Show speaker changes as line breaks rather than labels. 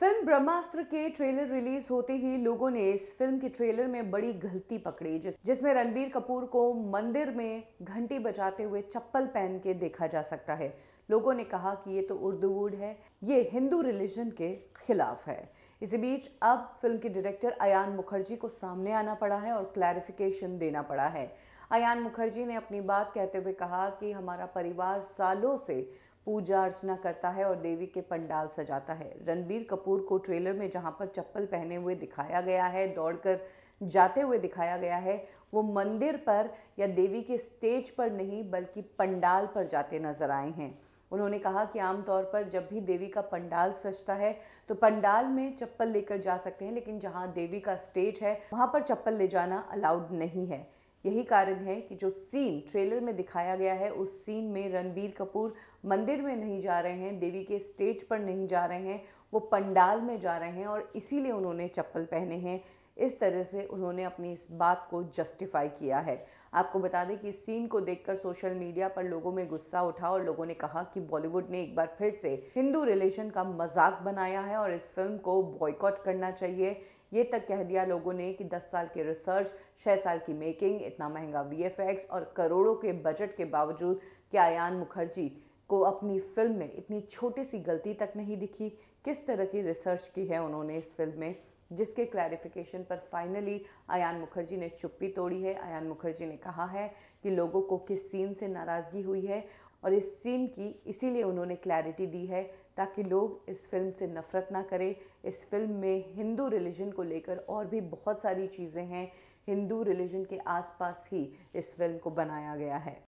film ब्रह्मास्त्र के trailer release होते ही लोगों ने इस फिल्म के ट्रेलर में बड़ी गलती पकड़ी जिस जिसमें रणबीर कपूर को मंदिर में घंटी बजाते हुए चप्पल पहन के देखा जा सकता है लोगों ने कहा कि ये तो उर्दू वर्ड है ये हिंदू रिलीजन के खिलाफ है इसी बीच अब फिल्म के डायरेक्टर अयान मुखर्जी को सामने आना पड़ा है और क्लैरिफिकेशन देना पड़ा है अयान मुखर्जी ने अपनी बात कहते हुए कहा कि हमारा परिवार सालों से पूजा अर्चना करता है और देवी के पंडाल सजाता है रणबीर कपूर को ट्रेलर में जहाँ पर चप्पल पहने हुए दिखाया गया है दौड़कर जाते हुए दिखाया गया है वो मंदिर पर या देवी के स्टेज पर नहीं बल्कि पंडाल पर जाते नजर आए हैं उन्होंने कहा कि आमतौर पर जब भी देवी का पंडाल सजता है तो पंडाल में चप्पल लेकर जा सकते हैं लेकिन जहां देवी का स्टेज है वहां पर चप्पल ले जाना अलाउड नहीं है यही कारण है कि जो सीन ट्रेलर में दिखाया गया है उस सीन में रणबीर कपूर मंदिर में नहीं जा रहे हैं देवी के स्टेज पर नहीं जा रहे हैं वो पंडाल में जा रहे हैं और इसीलिए उन्होंने चप्पल पहने हैं इस तरह से उन्होंने अपनी इस बात को जस्टिफाई किया है आपको बता दें कि इस सीन को देखकर सोशल मीडिया पर लोगों में गुस्सा उठा और लोगों ने कहा कि बॉलीवुड ने एक बार फिर से हिंदू रिलेशन का मजाक बनाया है और इस फिल्म को बॉयकॉट करना चाहिए ये तक कह दिया लोगों ने कि 10 साल के रिसर्च 6 साल की मेकिंग इतना महंगा वीएफएक्स और करोड़ों के बजट के बावजूद क्या आयान मुखर्जी को अपनी फिल्म में इतनी छोटी सी गलती तक नहीं दिखी किस तरह की रिसर्च की है उन्होंने इस फिल्म में जिसके क्लैरिफिकेशन पर फाइनली आयान मुखर्जी ने चुप्पी तोड़ी है आयान मुखर्जी ने कहा है कि लोगों को किस सीन से नाराज़गी हुई है और इस सीन की इसीलिए उन्होंने क्लैरिटी दी है ताकि लोग इस फिल्म से नफ़रत ना करें इस फिल्म में हिंदू रिलीजन को लेकर और भी बहुत सारी चीज़ें हैं हिंदू रिलीजन के आसपास ही इस फिल्म को बनाया गया है